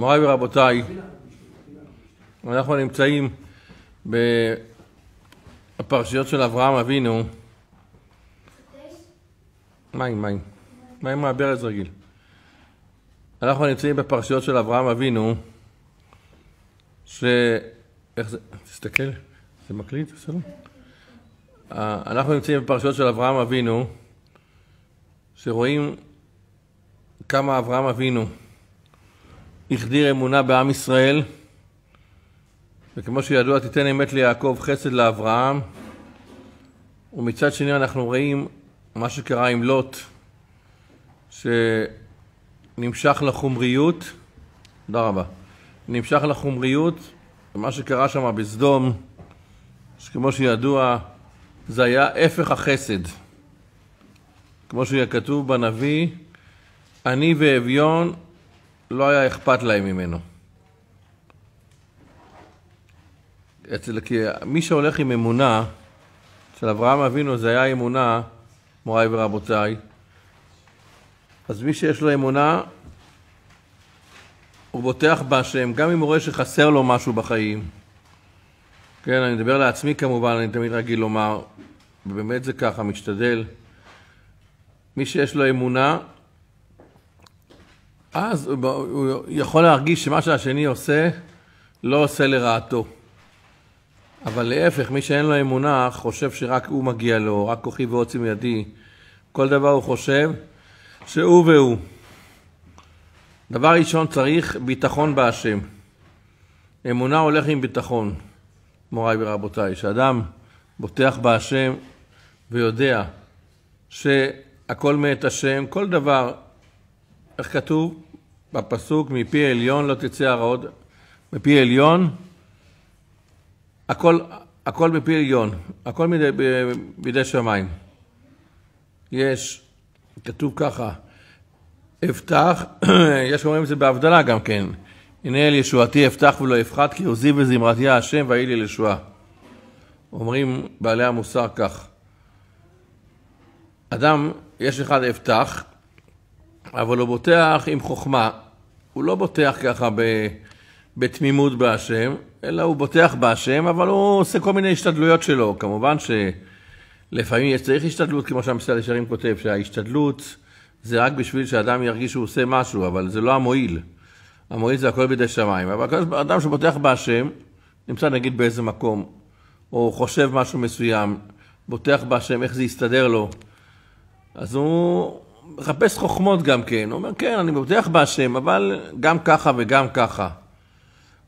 מוריי ורבותיי, אנחנו נמצאים בפרשיות של אברהם אבינו. מים, מים. מים מהברז רגיל. אנחנו נמצאים בפרשיות של אברהם אבינו, ש... איך זה? תסתכל, זה מקליט? בסדר? אה, אנחנו נמצאים בפרשיות של אברהם אבינו, שרואים כמה אברהם אבינו החדיר אמונה בעם ישראל, וכמו שידוע תיתן אמת ליעקב חסד לאברהם, ומצד שני אנחנו רואים מה שקרה עם לוט, שנמשך לחומריות, תודה רבה, נמשך לחומריות, ומה שקרה שם בסדום, שכמו שידוע זה היה הפך החסד. כמו שכתוב בנביא, אני ואביון לא היה אכפת להם ממנו. אצל, כי מי שהולך עם אמונה, אצל אברהם אבינו זה היה אמונה, מוריי ורבותיי, אז מי שיש לו אמונה, הוא בוטח בהשם, גם אם הוא רואה שחסר לו משהו בחיים. כן, אני מדבר לעצמי כמובן, אני תמיד רגיל לומר, באמת זה ככה, משתדל. מי שיש לו אמונה, אז הוא, הוא יכול להרגיש שמה שהשני עושה, לא עושה לרעתו. אבל להפך, מי שאין לו אמונה, חושב שרק הוא מגיע לו, רק כוחי ועוצם ידי. כל דבר הוא חושב שהוא והוא. דבר ראשון, צריך ביטחון בהשם. אמונה הולך עם ביטחון, מוריי ורבותיי. שאדם בוטח בהשם ויודע שהכל מאת השם, כל דבר איך כתוב בפסוק, מפי עליון לא תצא הרעות, מפי עליון, הכל, הכל מפי עליון, הכל מידי, בידי שמיים. יש, כתוב ככה, אבטח, יש אומרים את זה בהבדלה גם כן, הנה אל ישועתי אבטח ולא אפחת, כי עוזי וזמרתי השם ויהי לי לשועה. אומרים בעלי המוסר כך, אדם, יש אחד אבטח, אבל הוא בוטח עם חוכמה. הוא לא בוטח ככה ב... בתמימות בהשם, אלא הוא בוטח בהשם, אבל הוא עושה כל מיני השתדלויות שלו. כמובן שלפעמים יש צריך השתדלות, כמו שהמסעד ישרים כותב, שההשתדלות זה רק בשביל שאדם ירגיש שהוא עושה משהו, אבל זה לא המועיל. המועיל זה הכל בידי שמיים. אבל אדם שבוטח בהשם, נמצא נגיד באיזה מקום, או חושב משהו מסוים, בוטח בהשם, איך זה יסתדר לו, אז הוא... מחפש חוכמות גם כן. הוא אומר, כן, אני בוטח בהשם, אבל גם ככה וגם ככה.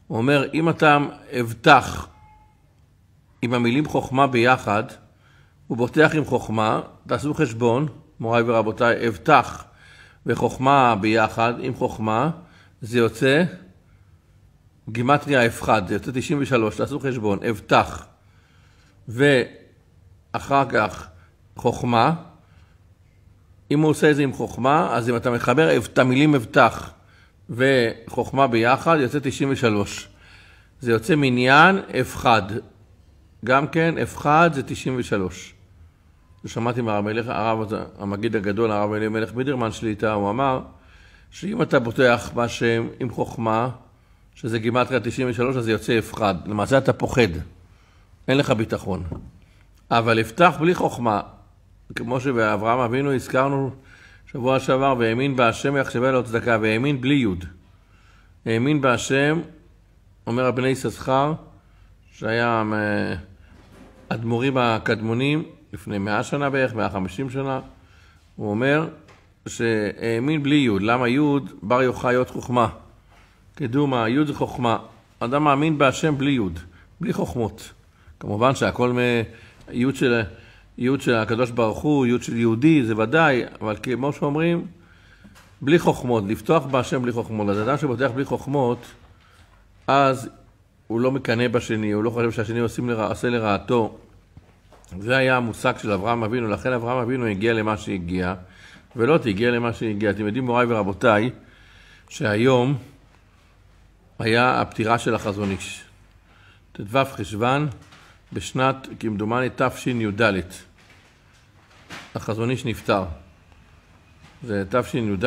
הוא אומר, אם אתה אבטח עם המילים חוכמה ביחד, הוא בוטח עם חוכמה, תעשו חשבון, מוריי ורבותיי, אבטח וחוכמה ביחד עם חוכמה, זה יוצא גימטריה אפחד, זה יוצא 93, תעשו חשבון, אבטח. ואחר כך חוכמה, אם הוא עושה את זה עם חוכמה, אז אם אתה מחבר את המילים מבטח וחוכמה ביחד, יוצא 93. זה יוצא מניין אפחד. גם כן, אפחד זה 93. שמעתי מהרב מלך, הרב, המגיד הגדול, הרב אלימלך בידרמן שליטה, הוא אמר שאם אתה פותח משהו עם חוכמה, שזה גימטריה 93, אז זה יוצא אפחד. למעשה אתה פוחד, אין לך ביטחון. אבל אפתח בלי חוכמה, כמו שבאברהם אבינו הזכרנו שבוע שעבר, והאמין בהשם יחשבה לו צדקה, והאמין בלי יוד. האמין בהשם, אומר הבני יששכר, שהיה האדמו"רים הקדמונים לפני מאה שנה בערך, מאה חמישים שנה, הוא אומר שהאמין בלי יוד. למה יוד? בר יוחאי עוד חוכמה. קדומה, יוד זה חוכמה. אדם מאמין בהשם בלי יוד, בלי חוכמות. כמובן שהכל מיוד של ייעוד של הקדוש ברוך הוא, ייעוד של יהודי, זה ודאי, אבל כמו שאומרים, בלי חוכמות, לפתוח בהשם בלי חוכמות. אז אדם שפותח בלי חוכמות, אז הוא לא מקנא בשני, הוא לא חושב שהשני לרע, עושה לרעתו. זה היה המושג של אברהם אבינו, לכן אברהם אבינו הגיע למה שהגיע, ולא תגיע למה שהגיע. אתם יודעים, מוריי ורבותיי, שהיום היה הפטירה של החזון איש. ט"ו חשוון, בשנת, כמדומני, תשי"ד. החזון איש נפטר. זה תשי"ד,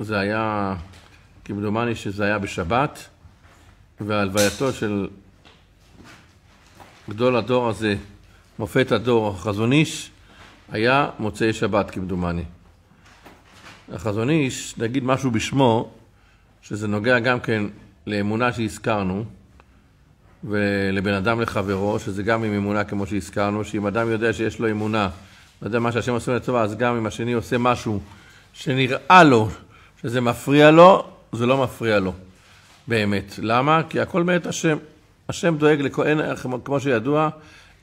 זה היה, כמדומני שזה היה בשבת, והלווייתו של גדול הדור הזה, מופת הדור, החזון איש, היה מוצאי שבת, כמדומני. החזון איש, נגיד משהו בשמו, שזה נוגע גם כן לאמונה שהזכרנו, ולבין אדם לחברו, שזה גם עם אמונה כמו שהזכרנו, שאם אדם יודע שיש לו אמונה, יודע מה שהשם עושה לטובה, אז גם אם השני עושה משהו שנראה לו שזה מפריע לו, זה לא מפריע לו באמת. למה? כי הכל מאת השם. השם דואג, לכ... אין, כמו שידוע,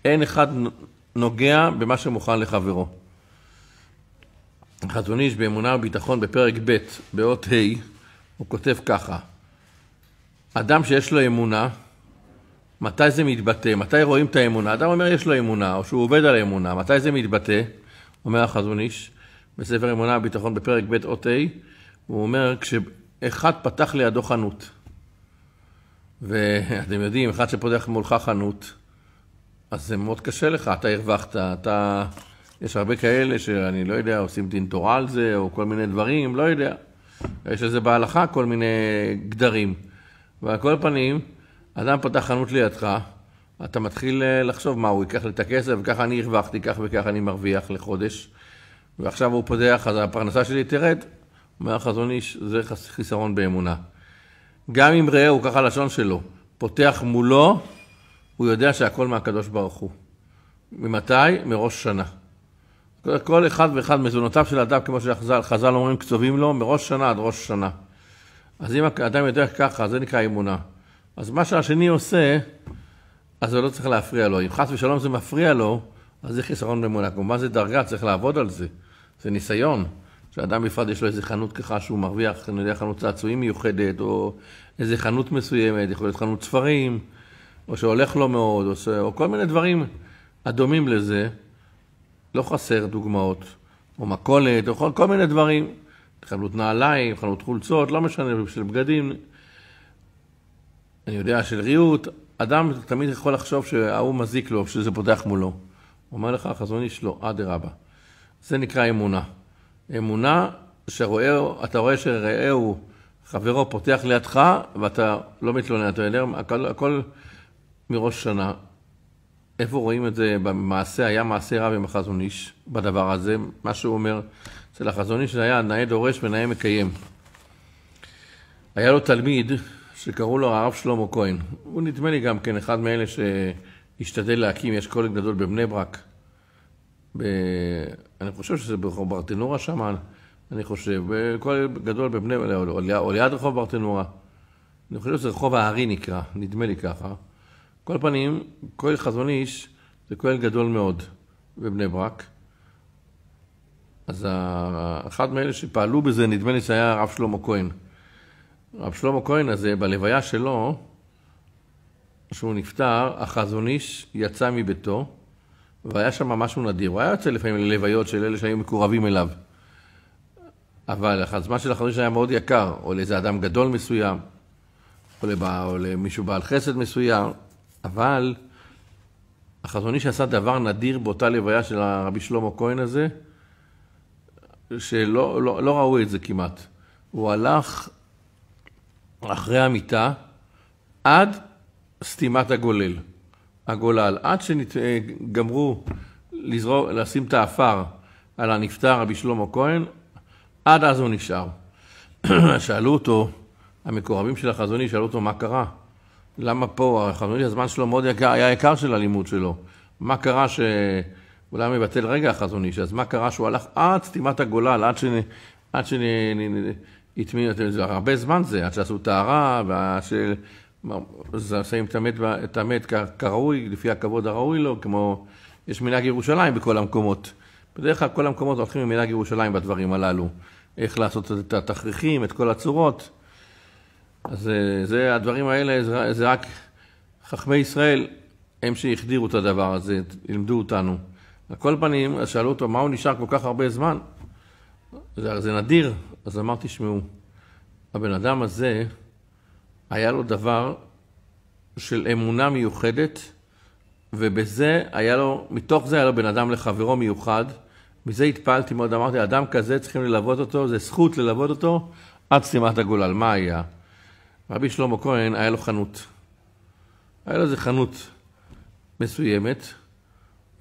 אין אחד נוגע במה שמוכן לחברו. חזון איש באמונה וביטחון בפרק ב', באות ה', הוא כותב ככה: אדם שיש לו אמונה, מתי זה מתבטא? מתי רואים את האמונה? אדם אומר יש לו אמונה, או שהוא עובד על האמונה, מתי זה מתבטא? אומר החזון איש בספר אמונה הביטחון בפרק ב' אות ה', הוא אומר כשאחד פתח לידו חנות. ואתם יודעים, אחד שפותח מולך חנות, אז זה מאוד קשה לך, אתה הרווחת, אתה... יש הרבה כאלה שאני לא יודע, עושים דין תורה על זה, או כל מיני דברים, לא יודע. יש לזה בהלכה כל מיני גדרים. ועל כל פנים, אדם פתח חנות לידך, אתה מתחיל אה, לחשוב מה, הוא ייקח לי את הכסף, ככה אני הרווחתי, כך וכך אני מרוויח לחודש, ועכשיו הוא פותח, אז הפרנסה שלי תרד. אומר החזון איש, זה חיסרון באמונה. גם אם ראה, הוא ככה לשון שלו, פותח מולו, הוא יודע שהכל מהקדוש ברוך הוא. ממתי? מראש שנה. כל אחד ואחד מזונותיו של אדם, כמו שחז"ל אומרים, קצובים לו מראש שנה עד ראש שנה. אז אם האדם יודע ככה, זה נקרא אמונה. אז מה שהשני עושה, אז זה לא צריך להפריע לו. אם חס ושלום זה מפריע לו, אז זה חיסרון באמונה. מה זה דרגה, צריך לעבוד על זה. זה ניסיון. שאדם בפרט יש לו איזה חנות ככה שהוא מרוויח, אני יודע, חנות צעצועים מיוחדת, או איזה חנות מסוימת, יכול להיות חנות ספרים, או שהולך לו מאוד, או, ש... או כל מיני דברים הדומים לזה. לא חסר דוגמאות, או מכולת, או כל, כל מיני דברים. חנות נעליים, חנות חולצות, לא משנה, של בגדים. אני יודע, של ריהוט, אדם תמיד יכול לחשוב שההוא מזיק לו, שזה פותח מולו. הוא אומר לך, חזון איש לא, אדרבה. זה נקרא אמונה. אמונה שרואה, אתה רואה שרעהו, חברו, פותח לידך, ואתה לא מתלונן, אתה יודע, הכל, הכל מראש שנה. איפה רואים את זה במעשה? היה מעשה רב עם החזון איש בדבר הזה, מה שהוא אומר אצל החזון איש זה היה נאה דורש ונאה מקיים. היה לו תלמיד שקראו לו הרב שלמה כהן. הוא נדמה לי גם כן אחד מאלה שהשתדל להקים, יש קולג גדול בבני ברק. ב... אני חושב שזה ברחוב ברטנורה שם, אני חושב, קולג גדול בבני ברק, לא, או לא, לא, ליד רחוב ברטנורה. אני חושב שזה רחוב הארי נקרא, נדמה לי ככה. כל פנים, כולל חזון איש זה כולל גדול מאוד בבני ברק. אז אחד מאלה שפעלו בזה, נדמה לי שהיה הרב שלמה כהן. רב שלמה כהן הזה, אה, בלוויה שלו, כשהוא נפטר, החזון איש יצא מביתו, והיה שם משהו נדיר. הוא היה יוצא לפעמים ללוויות של אלה שהיו מקורבים אליו. אבל הזמן של החזון איש היה מאוד יקר, או לאיזה אדם גדול מסוים, או, לבע, או למישהו בעל חסד מסוים, אבל החזון איש עשה דבר נדיר באותה לוויה של הרבי שלמה כהן הזה, שלא לא, לא ראו את זה כמעט. הוא הלך אחרי המיטה, עד סתימת הגולל, הגולל, עד שגמרו לזרוק, לשים את האפר על הנפטר רבי שלמה כהן, עד אז הוא נשאר. שאלו אותו, המקורבים של החזוני שאלו אותו מה קרה, למה פה, החזוני הזמן שלו מאוד יקר, היה יקר של הלימוד שלו, מה קרה ש... אולי מבטל רגע החזוני, אז מה קרה שהוא הלך עד סתימת הגולל, עד, שנ... עד שנ... הטמין, הטמינו, זה הרבה זמן זה, עד שעשו טהרה, שמים את המת את המת כראוי, לפי הכבוד הראוי לו, כמו, יש מנהג ירושלים בכל המקומות. בדרך כלל כל המקומות הולכים עם מנהג ירושלים בדברים הללו. איך לעשות את התכריכים, את כל הצורות. אז אה, זה, הדברים האלה, זה, זה רק חכמי ישראל, הם שהחדירו את הדבר הזה, לימדו אותנו. על כל פנים, שאלו אותו, מה הוא נשאר כל כך הרבה זמן? זה, זה נדיר, אז אמרתי, שמעו, הבן אדם הזה, היה לו דבר של אמונה מיוחדת, ובזה היה לו, מתוך זה היה לו בן אדם לחברו מיוחד. מזה התפעלתי מאוד, אמרתי, אדם כזה צריכים ללוות אותו, זה זכות ללוות אותו עד סתימת הגולל. מה היה? רבי שלמה כהן, היה לו חנות. היה לו איזה חנות מסוימת,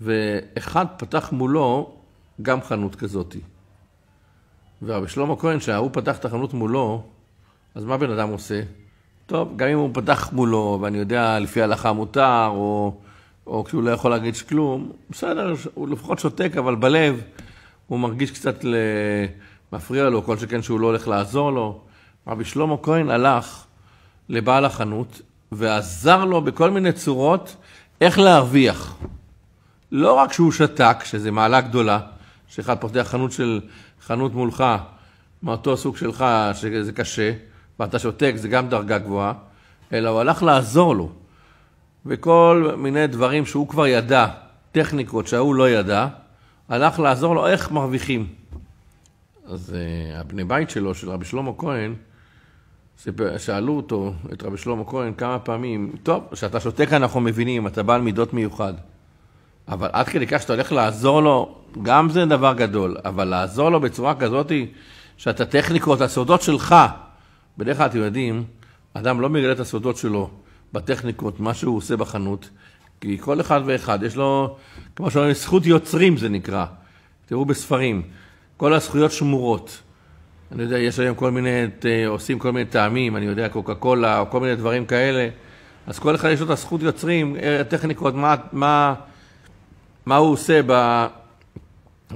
ואחד פתח מולו גם חנות כזאתי. ורבי שלמה כהן, שההוא פתח את החנות מולו, אז מה בן אדם עושה? טוב, גם אם הוא פתח מולו, ואני יודע לפי ההלכה מותר, או, או כשהוא לא יכול להגיד שכלום, בסדר, הוא לפחות שותק, אבל בלב הוא מרגיש קצת מפריע לו, כל שכן שהוא לא הולך לעזור לו. רבי שלמה כהן הלך לבעל החנות ועזר לו בכל מיני צורות איך להרוויח. לא רק שהוא שתק, שזו מעלה גדולה, שאחד פותח חנות של חנות מולך, מאותו סוג שלך, שזה קשה, ואתה שותק, זה גם דרגה גבוהה, אלא הוא הלך לעזור לו. וכל מיני דברים שהוא כבר ידע, טכניקות שההוא לא ידע, הלך לעזור לו איך מרוויחים. אז אה, הבני בית שלו, של רבי שלמה כהן, שאלו אותו, את רבי שלמה כהן, כמה פעמים, טוב, כשאתה שותק אנחנו מבינים, אתה בעל מידות מיוחד. אבל עד כדי כך שאתה הולך לעזור לו, גם זה דבר גדול, אבל לעזור לו בצורה כזאת שאת הטכניקות, הסודות שלך, בדרך כלל אתם יודעים, אדם לא מגלה את הסודות שלו בטכניקות, מה שהוא עושה בחנות, כי כל אחד ואחד יש לו, כמו שאומרים, זכות יוצרים זה נקרא. תראו בספרים, כל הזכויות שמורות. אני יודע, יש היום כל מיני, אה, עושים כל מיני טעמים, אני יודע, קוקה קולה, או כל מיני דברים כאלה. אז כל אחד יש לו את הזכות יוצרים, אה, טכניקות, מה, מה, מה הוא עושה ב...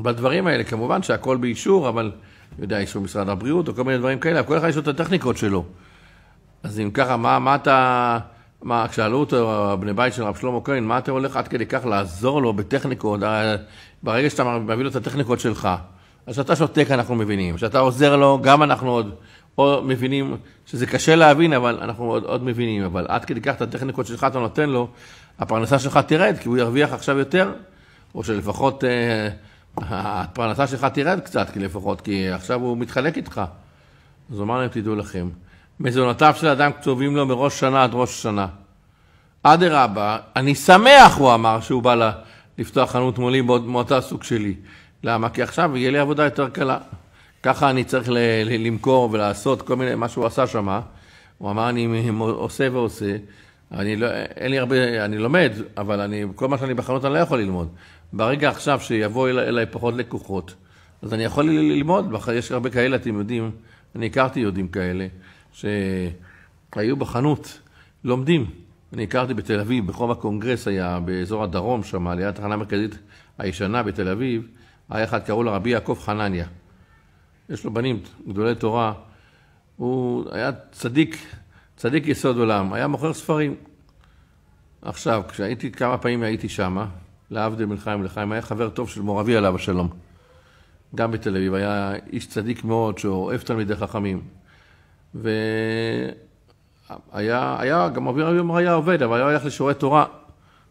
בדברים האלה. כמובן שהכל באישור, אבל, יודע, אישור משרד הבריאות או כל מיני דברים כאלה, כל אחד יש לו את הטכניקות שלו. אז אם ככה, מה, מה אתה... מה, כשאלו אותו, בני בית של רב שלמה כהן, מה אתה הולך עד כדי כך לעזור לו בטכניקות? אה, ברגע שאתה מביא לו את הטכניקות שלך, אז כשאתה שותק אנחנו מבינים, כשאתה עוזר לו, גם אנחנו עוד, עוד מבינים, שזה קשה להבין, אבל אנחנו עוד, עוד מבינים, אבל עד כדי כך את הטכניקות שלך אתה נותן לו, הפרנסה שלך תרד, כי הוא ירוויח עכשיו יותר או שלפחות אה, הפרנסה שלך תרד קצת, כי לפחות, כי עכשיו הוא מתחלק איתך. אז הוא אמר להם, תדעו לכם, מזונותיו של אדם קצובים לו מראש שנה עד ראש שנה. אדרבה, אני שמח, הוא אמר, שהוא בא לפתוח חנות מולי מאותו סוג שלי. למה? כי עכשיו יהיה לי עבודה יותר קלה. ככה אני צריך ל- ל- למכור ולעשות כל מיני, מה שהוא עשה שם. הוא אמר, אני עושה ועושה. אני לא, אין לי הרבה, אני לומד, אבל אני, כל מה שאני בחנות אני לא יכול ללמוד. ברגע עכשיו שיבואו אליי, אליי פחות לקוחות, אז אני יכול ללמוד, יש הרבה כאלה, אתם יודעים, אני הכרתי יהודים כאלה, שהיו בחנות, לומדים. אני הכרתי בתל אביב, בחום הקונגרס היה, באזור הדרום שם, ליד התחנה המרכזית הישנה בתל אביב, היה אחד, קראו לו רבי יעקב חנניה. יש לו בנים, גדולי תורה. הוא היה צדיק, צדיק יסוד עולם, היה מוכר ספרים. עכשיו, כשהייתי, כמה פעמים הייתי שמה, להבדיל מלחיים לחיים, היה חבר טוב של מורבי עליו השלום. גם בתל אביב, היה איש צדיק מאוד שאוהב תלמידי חכמים. והיה, היה, גם אבי אמר היה עובד, אבל היה הולך לשיעורי תורה.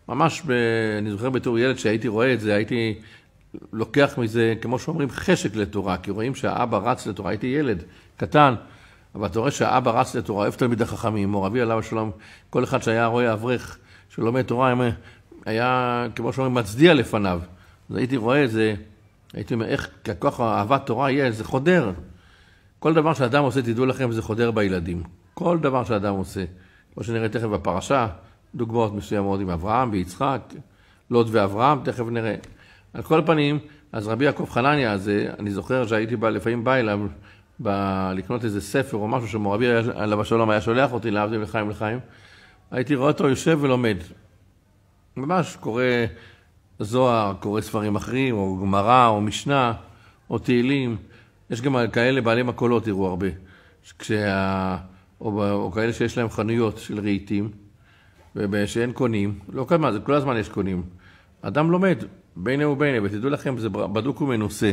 ממש, ב... אני זוכר בתור ילד שהייתי רואה את זה, הייתי לוקח מזה, כמו שאומרים, חשק לתורה, כי רואים שהאבא רץ לתורה. הייתי ילד קטן, אבל אתה רואה שהאבא רץ לתורה, אוהב תלמידי חכמים, מור אבי עליו השלום, כל אחד שהיה רואה אברך שלומד תורה, היה, כמו שאומרים, מצדיע לפניו. אז הייתי רואה את זה, הייתי אומר, איך כוח אהבת תורה יהיה, זה חודר. כל דבר שאדם עושה, תדעו לכם, זה חודר בילדים. כל דבר שאדם עושה. כמו שנראה תכף בפרשה, דוגמאות מסוימות עם אברהם ויצחק, לוט ואברהם, תכף נראה. על כל פנים, אז רבי יעקב חנניה הזה, אני זוכר שהייתי בא, לפעמים בא אליו ב, לקנות איזה ספר או משהו שמורבי עליו השלום היה שולח אותי, להבדיל לחיים לחיים, הייתי רואה אותו יושב ולומד. ממש קורא זוהר, קורא ספרים אחרים, או גמרא, או משנה, או תהילים. יש גם כאלה בעלי מכולות, תראו הרבה. כשה... או, או כאלה שיש להם חנויות של רהיטים, ושאין קונים. לא כל הזמן, כל הזמן יש קונים. אדם לומד, בינה ובינה, ותדעו לכם, זה בדוק ומנוסה.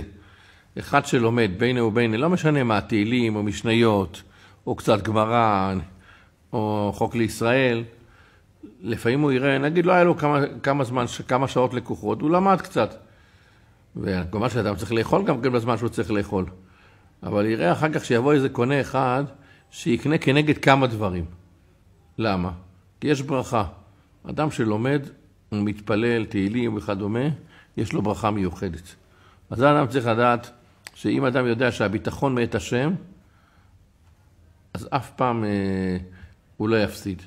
אחד שלומד בינה ובינה, לא משנה מה, תהילים, או משניות, או קצת גמרא, או חוק לישראל, לפעמים הוא יראה, נגיד לא היה לו כמה, כמה זמן, כמה שעות לקוחות, הוא למד קצת. וכמובן שאדם צריך לאכול גם כן בזמן שהוא צריך לאכול. אבל יראה אחר כך שיבוא איזה קונה אחד שיקנה כנגד כמה דברים. למה? כי יש ברכה. אדם שלומד, הוא מתפלל, תהילים וכדומה, יש לו ברכה מיוחדת. אז האדם צריך לדעת שאם אדם יודע שהביטחון מאת השם, אז אף פעם אה, הוא לא יפסיד.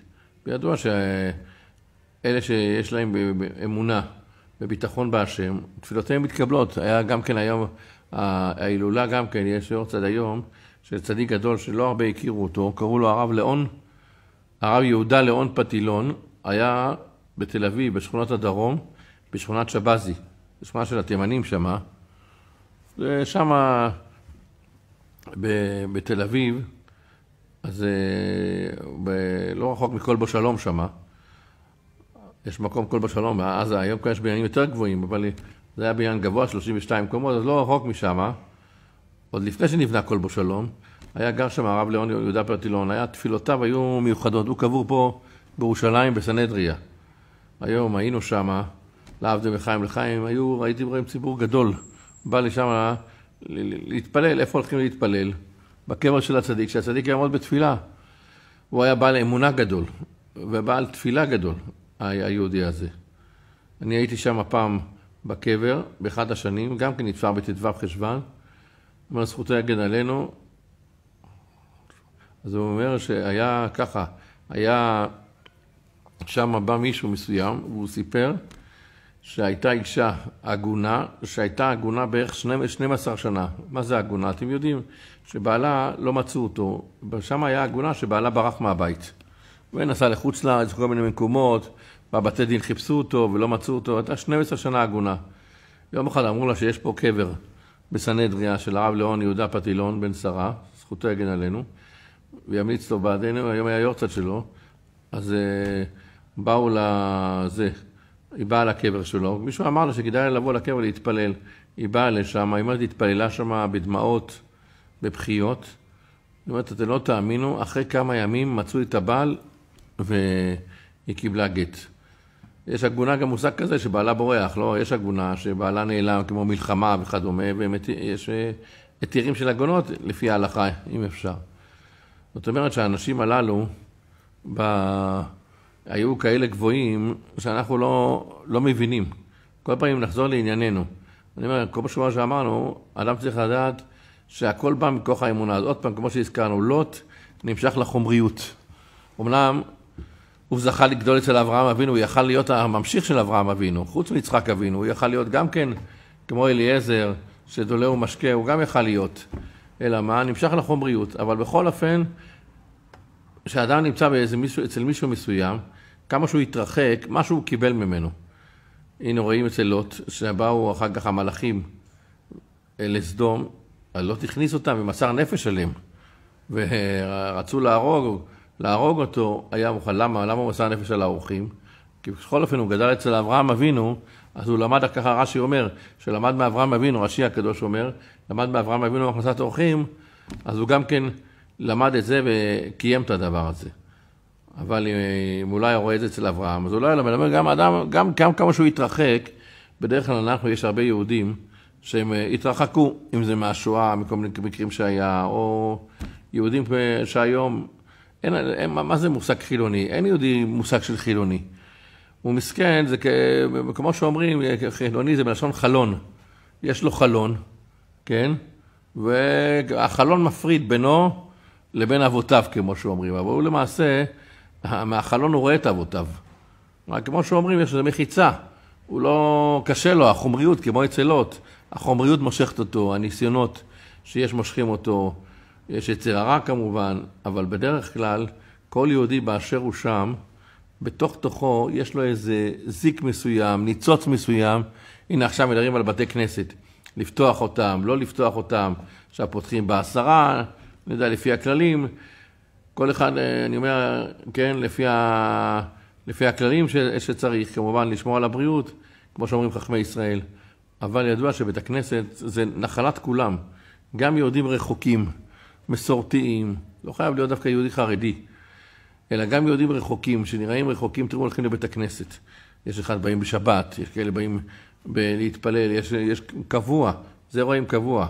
ידוע שאלה שיש להם אמונה וביטחון בהשם, תפילותיהם מתקבלות. היה גם כן היום, ההילולה גם כן, יש עוד צד היום, של צדיק גדול שלא הרבה הכירו אותו, קראו לו הרב לאון, הרב יהודה לאון פתילון, היה בתל אביב, בשכונות הדרום, בשכונת שבזי, בשכונה של התימנים שמה. ושמה בתל אביב, אז אה, ב... לא רחוק מכל בו שלום שמה, יש מקום כל בו שלום, מאז היום כאן יש בניינים יותר גבוהים, אבל זה היה בניין גבוה, 32 קומות, אז לא רחוק משמה, עוד לפני שנבנה כל בו שלום, היה גר שם הרב ליאון יהודה פרטילון, היה, תפילותיו היו מיוחדות, הוא קבור פה בירושלים בסנהדריה. היום היינו שמה, להבדיל מחיים לחיים, היו, הייתי רואה ציבור גדול, בא לשם להתפלל, איפה הולכים להתפלל? בקבר של הצדיק, שהצדיק יעמוד בתפילה. הוא היה בעל אמונה גדול, ובעל תפילה גדול, היהודי הזה. אני הייתי שם הפעם בקבר, באחד השנים, גם כן נתפר בט"ו חשוון. אומר, זכותו יגן עלינו. אז הוא אומר שהיה ככה, היה שם בא מישהו מסוים, והוא סיפר שהייתה אישה עגונה, שהייתה עגונה בערך 12 שנה. מה זה עגונה? אתם יודעים שבעלה, לא מצאו אותו. שם היה עגונה שבעלה ברח מהבית. ונסע לחוץ לארץ, כל מיני מקומות, בבתי דין חיפשו אותו ולא מצאו אותו. הייתה 12 שנה עגונה. יום אחד אמרו לה שיש פה קבר בסנהדריה של הרב לאון יהודה פטילון בן שרה, זכותו יגן עלינו, וימליץ לו בעדינו, היום היה יורצת שלו, אז אה, באו לזה. היא באה לקבר שלו, מישהו אמר לה שכדאי לה לבוא לקבר להתפלל. היא באה לשם, היא אומרת, התפללה שם בדמעות, בבכיות. היא אומרת, אתם לא תאמינו, אחרי כמה ימים מצאו את הבעל והיא קיבלה גט. יש עגונה גם מושג כזה שבעלה בורח, לא? יש עגונה שבעלה נעלם כמו מלחמה וכדומה, ויש אה, היתרים של עגונות לפי ההלכה, אם אפשר. זאת אומרת שהאנשים הללו, ב... היו כאלה גבוהים שאנחנו לא, לא מבינים. כל פעם נחזור לענייננו. אני אומר, כל פעם שאמרנו, אדם צריך לדעת שהכל בא מכוח האמונה. אז עוד פעם, כמו שהזכרנו, לוט נמשך לחומריות. אמנם הוא זכה לגדול אצל אברהם אבינו, הוא יכל להיות הממשיך של אברהם אבינו, חוץ מיצחק אבינו, הוא יכל להיות גם כן כמו אליעזר, שדולה ומשקה, הוא גם יכל להיות. אלא מה? נמשך לחומריות. אבל בכל אופן, שאדם נמצא באיזה מישהו, אצל מישהו מסוים, כמה שהוא התרחק, מה שהוא קיבל ממנו. הנה רואים אצל לוט, שבאו אחר כך המלאכים אה, לסדום, הלוט אה, הכניס אותם ומסר נפש עליהם, ורצו להרוג, להרוג אותו, היה מוכן, למה? למה הוא מסר נפש על האורחים? כי בכל אופן הוא גדל אצל אברהם אבינו, אז הוא למד, ככה רש"י אומר, שלמד מאברהם אבינו, רש"י הקדוש אומר, למד מאברהם אבינו הכנסת אורחים, אז הוא גם כן למד את זה וקיים את הדבר הזה. אבל אם אולי רואה את זה אצל אברהם, אז אולי מלמד גם אדם, גם, גם כמה שהוא התרחק, בדרך כלל אנחנו, יש הרבה יהודים שהם אה, התרחקו, אם זה מהשואה, מכל מיני מקרים שהיה, או יהודים שהיום, אין, אין, מה זה מושג חילוני? אין יהודי מושג של חילוני. הוא מסכן, זה כ... כמו שאומרים, חילוני זה בלשון חלון. יש לו חלון, כן? והחלון מפריד בינו לבין אבותיו, כמו שאומרים, אבל הוא למעשה, מהחלון הוא רואה את אבותיו. רק כמו שאומרים, יש איזו מחיצה. הוא לא, קשה לו, החומריות, כמו אצל לוט, החומריות מושכת אותו, הניסיונות שיש מושכים אותו, יש יצר הרע כמובן, אבל בדרך כלל, כל יהודי באשר הוא שם, בתוך תוכו יש לו איזה זיק מסוים, ניצוץ מסוים. הנה עכשיו מדברים על בתי כנסת, לפתוח אותם, לא לפתוח אותם. עכשיו פותחים בעשרה, נדע לפי הכללים, כל אחד, אה, אני אומר, כן, לפי, ה, לפי הכללים ש, שצריך, כמובן לשמור על הבריאות, כמו שאומרים חכמי ישראל. אבל ידוע שבית הכנסת זה נחלת כולם, גם יהודים רחוקים, מסורתיים, לא חייב להיות דווקא יהודי חרדי, אלא גם יהודים רחוקים, שנראים רחוקים, תראו, הולכים לבית הכנסת. יש אחד באים בשבת, יש כאלה באים ב- להתפלל, יש, יש קבוע, זה רואים קבוע.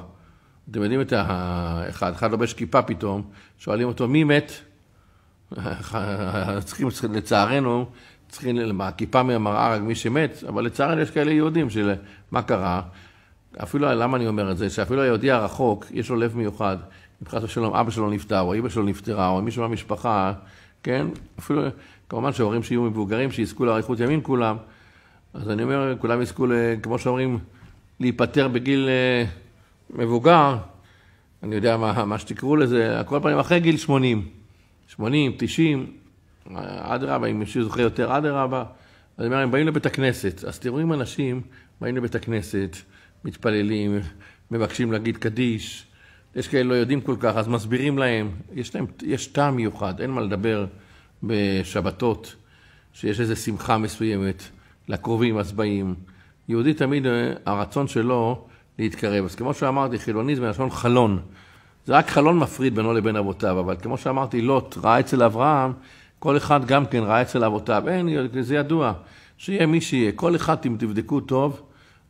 אתם יודעים את האחד, אחד לובש כיפה פתאום, שואלים אותו מי מת? צריכים, לצערנו, צריכים, הכיפה מהמראה רק מי שמת, אבל לצערנו יש כאלה יהודים של מה קרה. אפילו, למה אני אומר את זה? שאפילו היהודי הרחוק, יש לו לב מיוחד. אם חס ושלום אבא שלו נפטר, או אבא שלו נפטרה, או מישהו מהמשפחה, כן? אפילו, כמובן שהורים שיהיו מבוגרים, שיזכו לאריכות ימים כולם. אז אני אומר, כולם יזכו, כמו שאומרים, להיפטר בגיל... אה, מבוגר, אני יודע מה, מה שתקראו לזה, על כל פנים אחרי גיל 80, 80, 90, אדרבה, אם מישהו זוכר יותר, אדרבה, אז אני אומר, הם באים לבית הכנסת, אז תראו אם אנשים באים לבית הכנסת, מתפללים, מבקשים להגיד קדיש, יש כאלה לא יודעים כל כך, אז מסבירים להם, יש להם, יש טעם מיוחד, אין מה לדבר בשבתות, שיש איזו שמחה מסוימת, לקרובים אז באים. יהודי תמיד, אה, הרצון שלו להתקרב. אז כמו שאמרתי, חילוני זה מלשון חלון. זה רק חלון מפריד בינו לבין אבותיו, אבל כמו שאמרתי, לוט ראה אצל אברהם, כל אחד גם כן ראה אצל אבותיו. אין, זה ידוע. שיהיה מי שיהיה, כל אחד, אם תבדקו טוב,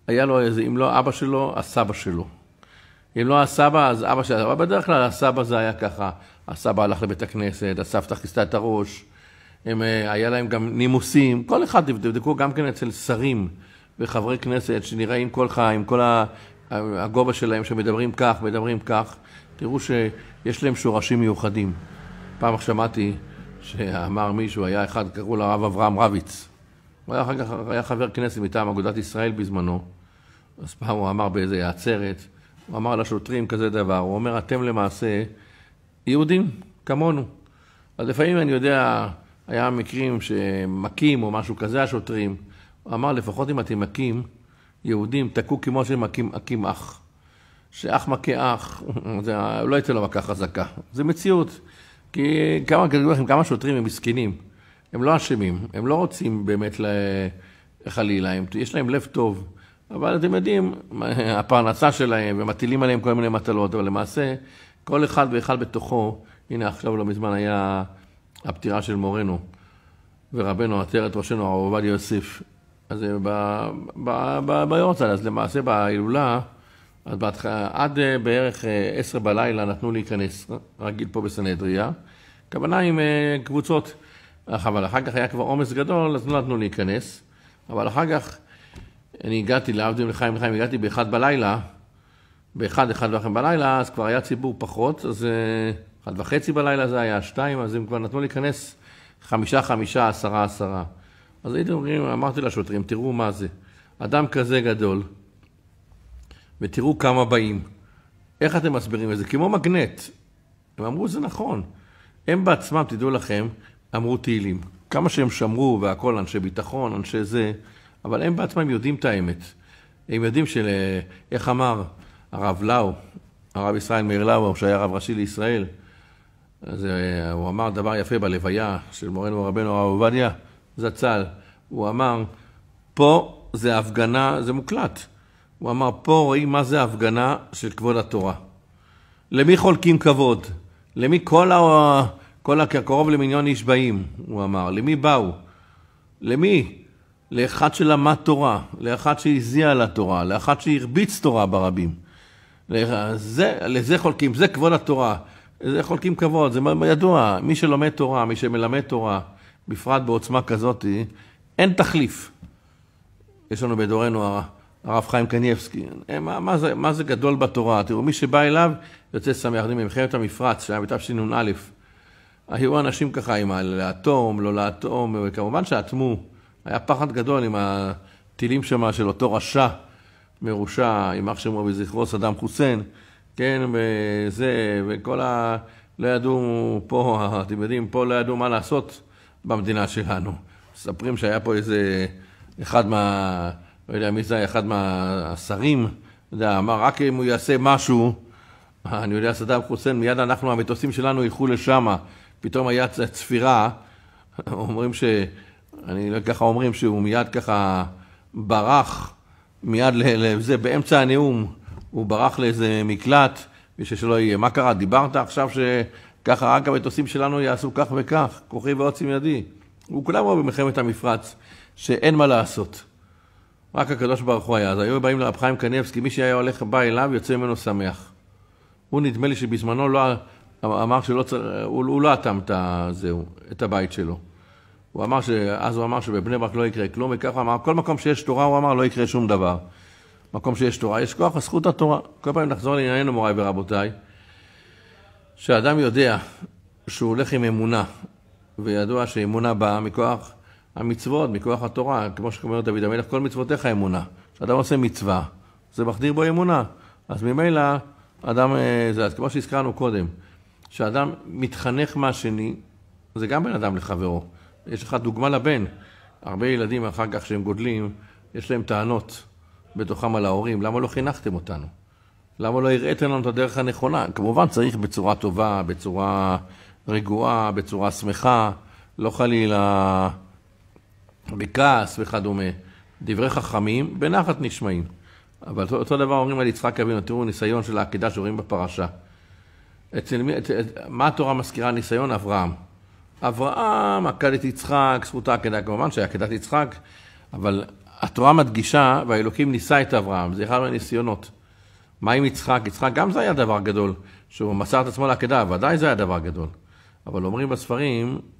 היה לו איזה, אם לא אבא שלו, הסבא שלו. אם לא הסבא, אז אבא שלו. אבל בדרך כלל הסבא זה היה ככה. הסבא הלך לבית הכנסת, הסבתא כיסתה את הראש, הם, אה, היה להם גם נימוסים. כל אחד, תבדקו גם כן אצל שרים וחברי כנסת, שנראים כל, עם כל הגובה שלהם, שמדברים כך, מדברים כך, תראו שיש להם שורשים מיוחדים. פעם שמעתי שאמר מישהו, היה אחד, קראו לו הרב אברהם רביץ. הוא היה אחר כך, היה חבר כנסת מטעם אגודת ישראל בזמנו. אז פעם הוא אמר באיזה עצרת, הוא אמר לשוטרים כזה דבר, הוא אומר, אתם למעשה יהודים, כמונו. אז לפעמים אני יודע, היה מקרים שמכים או משהו כזה השוטרים. הוא אמר, לפחות אם אתם מכים, יהודים תקעו כמו שהם מכים אח. שאח מכה אח, זה, לא הייתה לו מכה חזקה. זה מציאות. כי כמה, לכם, כמה שוטרים הם מסכנים. הם לא אשמים, הם לא רוצים באמת חלילה, יש להם לב טוב. אבל אתם יודעים, הפרנסה שלהם, ומטילים עליהם כל מיני מטלות, אבל למעשה, כל אחד ואחד בתוכו, הנה עכשיו לא מזמן היה הפטירה של מורנו ורבנו, עטרת ראשנו, הרב עובדיה יוסף. אז אה, ביורצל, אז למעשה בהילולה, אז בהתחלה, עד אה, בערך אה, עשר בלילה נתנו להיכנס, רגיל פה בסנהדריה, הכוונה עם קבוצות, אבל אחר כך היה כבר עומס גדול, אז לא נתנו להיכנס, אבל אחר כך אני הגעתי, להבדיל מחיים לחיים, הגעתי באחד בלילה, באחד, אחד ואחד בלילה, אז כבר היה ציבור פחות, אז אחד וחצי בלילה זה היה, שתיים, אז הם כבר נתנו להיכנס חמישה, חמישה, עשרה, עשרה. אז הייתם אומרים, אמרתי לשוטרים, תראו מה זה, אדם כזה גדול, ותראו כמה באים. איך אתם מסבירים את זה? כמו מגנט. הם אמרו, זה נכון. הם בעצמם, תדעו לכם, אמרו תהילים. כמה שהם שמרו והכול, אנשי ביטחון, אנשי זה, אבל הם בעצמם יודעים את האמת. הם יודעים של... אה, איך אמר הרב לאו, הרב ישראל מאיר לאו, שהיה רב ראשי לישראל, אז אה, הוא אמר דבר יפה בלוויה של מורנו רבנו הרב עובדיה, זצ"ל, הוא אמר, פה זה הפגנה, זה מוקלט. הוא אמר, פה רואים מה זה הפגנה של כבוד התורה. למי חולקים כבוד? למי כל ה... כל הקרוב למיליון איש באים, הוא אמר. למי באו? למי? לאחד שלמד תורה, לאחד שהזיע על התורה, לאחד שהרביץ תורה ברבים. לזה, לזה חולקים, זה כבוד התורה. לזה חולקים כבוד, זה ידוע. מי שלומד תורה, מי שמלמד תורה, בפרט בעוצמה כזאת, אין תחליף. יש לנו בדורנו הרב חיים קניבסקי. אה, מה, מה, מה זה גדול בתורה? תראו, מי שבא אליו יוצא שמח. אני במלחמת המפרץ, שהיה בתשנ"א, היו אנשים ככה עם הלאטום, לא לאטום, וכמובן שאטמו. היה פחד גדול עם הטילים שמה של אותו רשע מרושע, עם אח שמו וזכרו סדאם חוסיין, כן, וזה, וכל ה... לא ידעו פה, אתם יודעים, פה לא ידעו מה לעשות. במדינה שלנו. מספרים שהיה פה איזה אחד מה... לא יודע מי זה היה, אחד מהשרים, יודע, אמר רק אם הוא יעשה משהו, אני יודע, סדאם חוסיין, מיד אנחנו, המטוסים שלנו ילכו לשם. פתאום היה צפירה, אומרים ש... אני לא יודע, ככה אומרים שהוא מיד ככה ברח, מיד לזה, באמצע הנאום, הוא ברח לאיזה מקלט, בשביל שלא יהיה. מה קרה? דיברת עכשיו ש... ככה רק המטוסים שלנו יעשו כך וכך, כוחי ועוצם ידי. וכולם אמרו במלחמת המפרץ, שאין מה לעשות. רק הקדוש ברוך הוא היה. אז היו באים לרב חיים קניאבסקי, מי שהיה הולך, בא אליו, יוצא ממנו שמח. הוא נדמה לי שבזמנו לא, אמר שלא צריך, הוא, הוא לא אטם את, את הבית שלו. הוא אמר ש... אז הוא אמר שבבני ברק לא יקרה כלום, וכך הוא אמר, כל מקום שיש תורה, הוא אמר, לא יקרה שום דבר. מקום שיש תורה, יש כוח, זכות התורה. כל פעם נחזור לענייננו, מוריי ורבותיי. כשאדם יודע שהוא הולך עם אמונה, וידוע שאמונה באה מכוח המצוות, מכוח התורה, כמו שאומר דוד המלך, כל מצוותיך אמונה. כשאדם עושה מצווה, זה מחדיר בו אמונה. אז ממילא, אדם, אה, זה, אז כמו שהזכרנו קודם, כשאדם מתחנך מהשני, זה גם בין אדם לחברו. יש לך דוגמה לבן. הרבה ילדים אחר כך שהם גודלים, יש להם טענות בתוכם על ההורים, למה לא חינכתם אותנו? למה לא הראית לנו את הדרך הנכונה? כמובן צריך בצורה טובה, בצורה רגועה, בצורה שמחה, לא חלילה בכעס וכדומה. דברי חכמים בנחת נשמעים. אבל אותו, אותו דבר אומרים על יצחק אבינו, תראו ניסיון של העקידה שרואים בפרשה. אצל מי, את, את, מה התורה מזכירה ניסיון? אברהם. אברהם עקד את יצחק, זכות העקידה כמובן שהיה עקידת יצחק, אבל התורה מדגישה, והאלוקים ניסה את אברהם, זה אחד מהניסיונות. מה עם יצחק? יצחק גם זה היה דבר גדול, שהוא מסר את עצמו לעקדה, ודאי זה היה דבר גדול. אבל אומרים בספרים